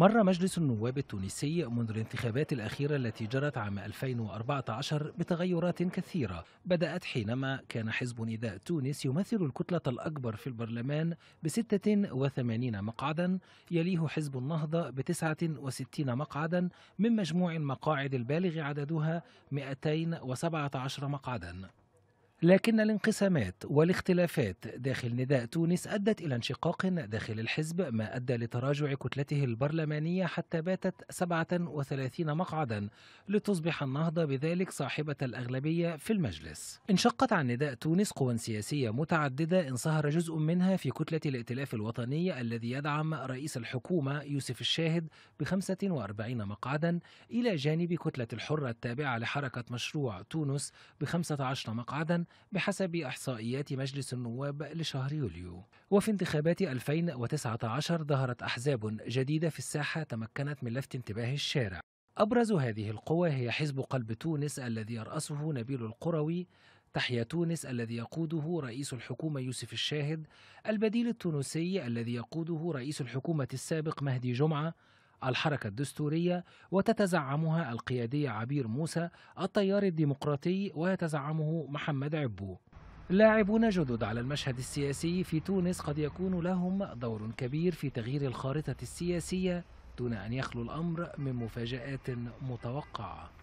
مر مجلس النواب التونسي منذ الانتخابات الأخيرة التي جرت عام 2014 بتغيرات كثيرة بدأت حينما كان حزب نداء تونس يمثل الكتلة الأكبر في البرلمان ب 86 مقعدا يليه حزب النهضة ب 69 مقعدا من مجموع المقاعد البالغ عددها 217 مقعدا لكن الانقسامات والاختلافات داخل نداء تونس أدت إلى انشقاق داخل الحزب ما أدى لتراجع كتلته البرلمانية حتى باتت 37 مقعدا لتصبح النهضة بذلك صاحبة الأغلبية في المجلس انشقت عن نداء تونس قوى سياسية متعددة انصهر جزء منها في كتلة الائتلاف الوطني الذي يدعم رئيس الحكومة يوسف الشاهد ب 45 مقعدا إلى جانب كتلة الحرة التابعة لحركة مشروع تونس ب 15 مقعدا بحسب إحصائيات مجلس النواب لشهر يوليو وفي انتخابات 2019 ظهرت أحزاب جديدة في الساحة تمكنت من لفت انتباه الشارع أبرز هذه القوى هي حزب قلب تونس الذي يرأسه نبيل القروي تحيا تونس الذي يقوده رئيس الحكومة يوسف الشاهد البديل التونسي الذي يقوده رئيس الحكومة السابق مهدي جمعة الحركة الدستورية وتتزعمها القيادية عبير موسى التيار الديمقراطي ويتزعمه محمد عبو لاعبون جدد على المشهد السياسي في تونس قد يكون لهم دور كبير في تغيير الخارطة السياسية دون أن يخلو الأمر من مفاجآت متوقعة